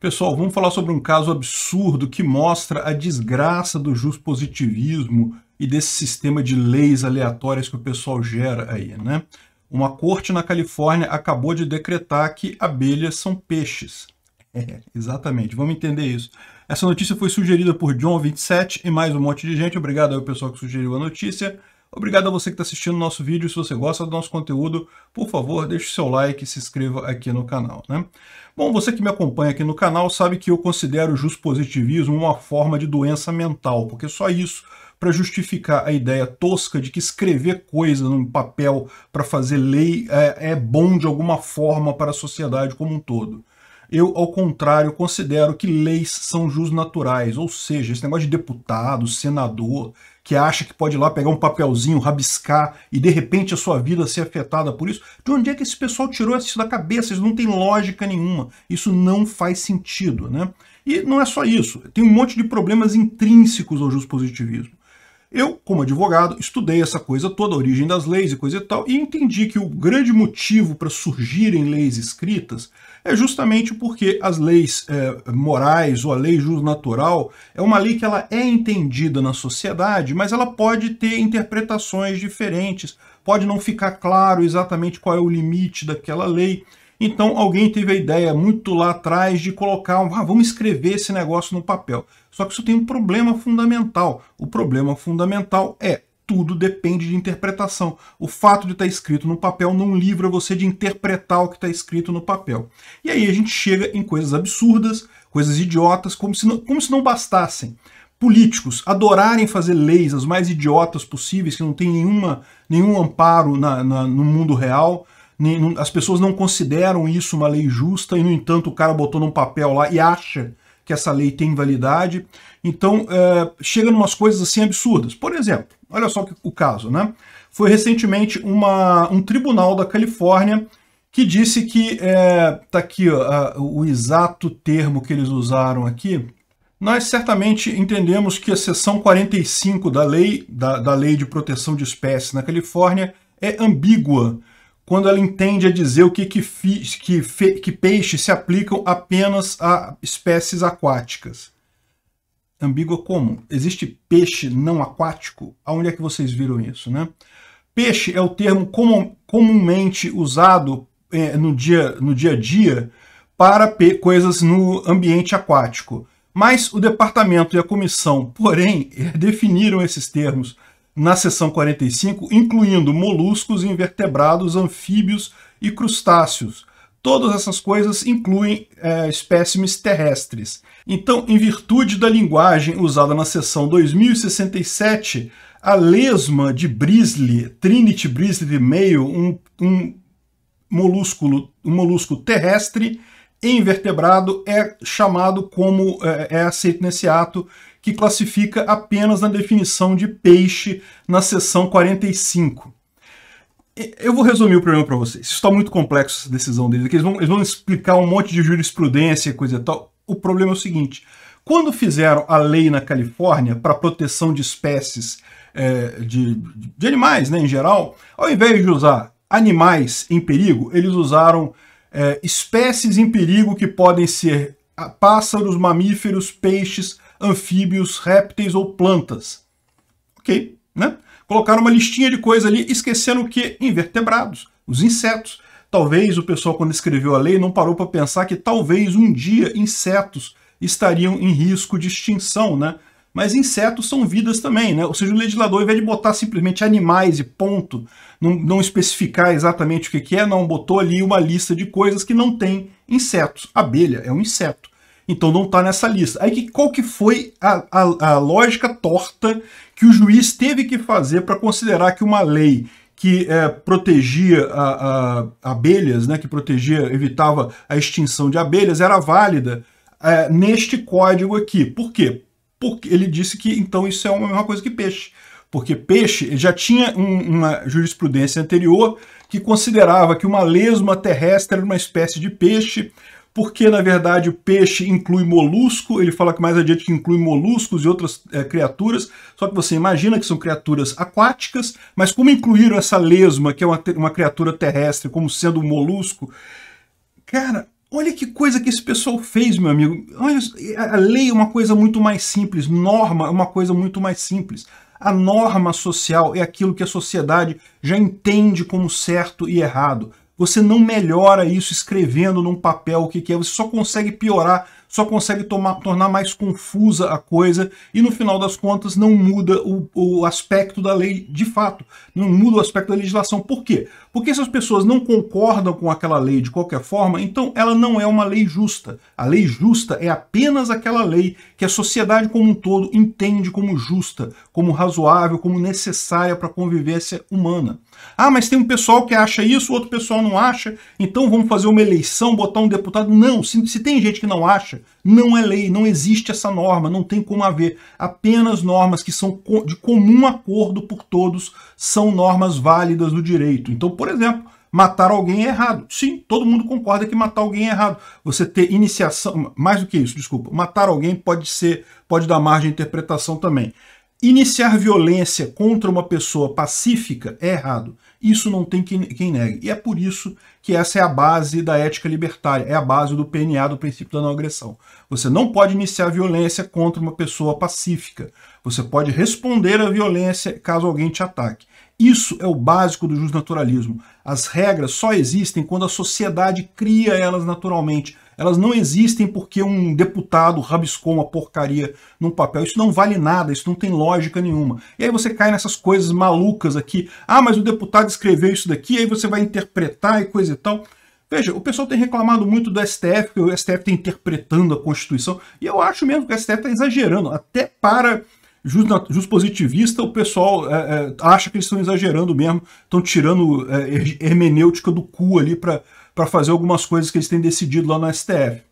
Pessoal, vamos falar sobre um caso absurdo que mostra a desgraça do positivismo e desse sistema de leis aleatórias que o pessoal gera aí, né? Uma corte na Califórnia acabou de decretar que abelhas são peixes. É, exatamente, vamos entender isso. Essa notícia foi sugerida por John 27 e mais um monte de gente. Obrigado ao pessoal que sugeriu a notícia. Obrigado a você que está assistindo o nosso vídeo. Se você gosta do nosso conteúdo, por favor, deixe o seu like e se inscreva aqui no canal. Né? Bom, você que me acompanha aqui no canal sabe que eu considero o justpositivismo uma forma de doença mental, porque só isso para justificar a ideia tosca de que escrever coisa num papel para fazer lei é, é bom de alguma forma para a sociedade como um todo. Eu, ao contrário, considero que leis são jus naturais, ou seja, esse negócio de deputado, senador, que acha que pode ir lá pegar um papelzinho, rabiscar e de repente a sua vida ser afetada por isso. De onde é que esse pessoal tirou isso da cabeça? Isso não tem lógica nenhuma. Isso não faz sentido, né? E não é só isso. Tem um monte de problemas intrínsecos ao positivismo eu, como advogado, estudei essa coisa toda, a origem das leis e coisa e tal, e entendi que o grande motivo para surgirem leis escritas é justamente porque as leis é, morais ou a lei natural é uma lei que ela é entendida na sociedade, mas ela pode ter interpretações diferentes, pode não ficar claro exatamente qual é o limite daquela lei. Então alguém teve a ideia muito lá atrás de colocar, ah, vamos escrever esse negócio no papel. Só que isso tem um problema fundamental. O problema fundamental é tudo depende de interpretação. O fato de estar tá escrito no papel não livra você de interpretar o que está escrito no papel. E aí a gente chega em coisas absurdas, coisas idiotas, como se não, como se não bastassem. Políticos adorarem fazer leis as mais idiotas possíveis, que não tem nenhuma, nenhum amparo na, na, no mundo real, as pessoas não consideram isso uma lei justa e, no entanto, o cara botou num papel lá e acha que essa lei tem validade. Então, é, chega numas coisas assim absurdas. Por exemplo, olha só o caso, né? Foi recentemente uma, um tribunal da Califórnia que disse que, é, tá aqui ó, a, o exato termo que eles usaram aqui, nós certamente entendemos que a seção 45 da lei, da, da lei de proteção de espécies na Califórnia é ambígua quando ela entende a dizer o que, que, fi, que, fe, que peixes se aplicam apenas a espécies aquáticas. Ambígua como? Existe peixe não aquático? Aonde é que vocês viram isso, né? Peixe é o termo comum, comumente usado é, no, dia, no dia a dia para coisas no ambiente aquático. Mas o departamento e a comissão, porém, definiram esses termos na seção 45, incluindo moluscos, invertebrados, anfíbios e crustáceos. Todas essas coisas incluem é, espécimes terrestres. Então, em virtude da linguagem usada na seção 2067, a lesma de Brisley, Trinity Brisley Male, um, um, molusculo, um molusco terrestre e invertebrado, é chamado como é, é aceito nesse ato que classifica apenas na definição de peixe na seção 45. Eu vou resumir o problema para vocês. Isso está muito complexo, essa decisão deles. Eles, vão, eles vão explicar um monte de jurisprudência e coisa e tal. O problema é o seguinte. Quando fizeram a lei na Califórnia para proteção de espécies é, de, de, animais né, em geral, ao invés de usar animais em perigo, eles usaram é, espécies em perigo que podem ser pássaros, mamíferos, peixes, anfíbios, répteis ou plantas. Ok, né? Colocaram uma listinha de coisa ali, esquecendo que invertebrados, os insetos. Talvez o pessoal, quando escreveu a lei, não parou para pensar que talvez um dia insetos estariam em risco de extinção, né? Mas insetos são vidas também, né? Ou seja, o legislador, ao invés de botar simplesmente animais e ponto, não, não especificar exatamente o que, que é, não, botou ali uma lista de coisas que não tem insetos. Abelha é um inseto. Então não está nessa lista. Aí que, qual que foi a, a, a lógica torta que o juiz teve que fazer para considerar que uma lei que é, protegia a, a, abelhas, né, que protegia, evitava a extinção de abelhas, era válida é, neste código aqui. Por quê? Porque ele disse que então isso é uma mesma coisa que peixe. Porque peixe já tinha um, uma jurisprudência anterior que considerava que uma lesma terrestre era uma espécie de peixe, porque na verdade o peixe inclui molusco, ele fala que mais adiante que inclui moluscos e outras é, criaturas, só que você imagina que são criaturas aquáticas, mas como incluíram essa lesma, que é uma, uma criatura terrestre, como sendo um molusco, cara, olha que coisa que esse pessoal fez, meu amigo. Olha, a lei é uma coisa muito mais simples, norma é uma coisa muito mais simples. A norma social é aquilo que a sociedade já entende como certo e errado. Você não melhora isso escrevendo num papel o que, quer. é, você só consegue piorar só consegue tomar, tornar mais confusa a coisa e no final das contas não muda o, o aspecto da lei de fato, não muda o aspecto da legislação. Por quê? Porque se as pessoas não concordam com aquela lei de qualquer forma, então ela não é uma lei justa. A lei justa é apenas aquela lei que a sociedade como um todo entende como justa, como razoável, como necessária para a convivência humana. Ah, mas tem um pessoal que acha isso, outro pessoal não acha, então vamos fazer uma eleição, botar um deputado. Não, se, se tem gente que não acha, não é lei, não existe essa norma, não tem como haver. Apenas normas que são de comum acordo por todos são normas válidas do direito. Então, por exemplo, matar alguém é errado. Sim, todo mundo concorda que matar alguém é errado. Você ter iniciação, mais do que isso, desculpa, matar alguém pode ser, pode dar margem à interpretação também. Iniciar violência contra uma pessoa pacífica é errado. Isso não tem quem, negue. E é por isso que essa é a base da ética libertária, é a base do PNA, do princípio da não agressão. Você não pode iniciar violência contra uma pessoa pacífica. Você pode responder à violência caso alguém te ataque. Isso é o básico do justnaturalismo. As regras só existem quando a sociedade cria elas naturalmente. Elas não existem porque um deputado rabiscou uma porcaria num papel. Isso não vale nada, isso não tem lógica nenhuma. E aí você cai nessas coisas malucas aqui. Ah, mas o deputado escreveu isso daqui, aí você vai interpretar e coisa e tal. Veja, o pessoal tem reclamado muito do STF, porque o STF está interpretando a Constituição, e eu acho mesmo que o STF está exagerando, até para positivista, o pessoal é, é, acha que eles estão exagerando mesmo, estão tirando é, hermenêutica do cu ali para fazer algumas coisas que eles têm decidido lá no STF.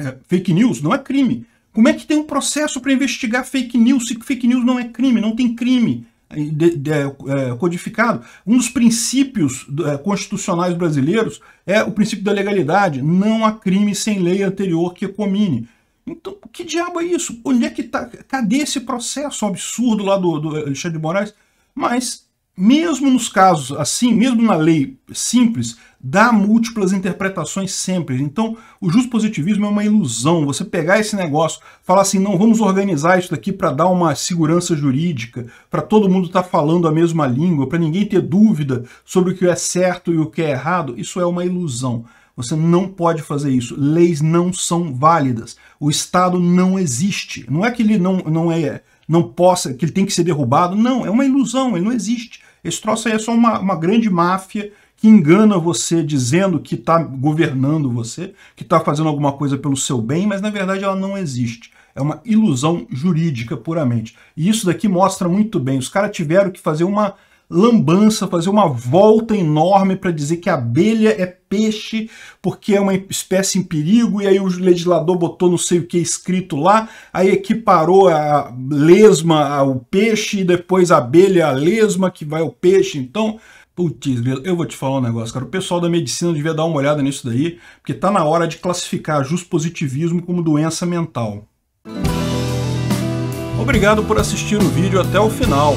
É, fake news não é crime. Como é que tem um processo para investigar fake news se fake news não é crime? Não tem crime de, de, é, é, codificado. Um dos princípios constitucionais brasileiros é o princípio da legalidade. Não há crime sem lei anterior que comine. Então, que diabo é isso? Onde é que tá? Cadê esse processo absurdo lá do, do Alexandre de Moraes? Mas, mesmo nos casos assim, mesmo na lei simples, dá múltiplas interpretações sempre. Então, o positivismo é uma ilusão. Você pegar esse negócio, falar assim, não, vamos organizar isso daqui para dar uma segurança jurídica, para todo mundo estar tá falando a mesma língua, para ninguém ter dúvida sobre o que é certo e o que é errado, isso é uma ilusão. Você não pode fazer isso. Leis não são válidas. O Estado não existe. Não é que ele não, não é não possa, que ele tem que ser derrubado. Não, é uma ilusão, ele não existe. Esse troço aí é só uma, uma grande máfia que engana você dizendo que está governando você, que está fazendo alguma coisa pelo seu bem, mas na verdade ela não existe. É uma ilusão jurídica puramente. E isso daqui mostra muito bem. Os caras tiveram que fazer uma lambança, fazer uma volta enorme para dizer que a abelha é peixe porque é uma espécie em perigo, e aí o legislador botou não sei o que escrito lá, aí equiparou a lesma ao peixe, e depois a abelha a lesma, que vai ao peixe, então... Putz, eu vou te falar um negócio, cara. O pessoal da medicina devia dar uma olhada nisso daí, porque tá na hora de classificar positivismo como doença mental. Obrigado por assistir o vídeo até o final.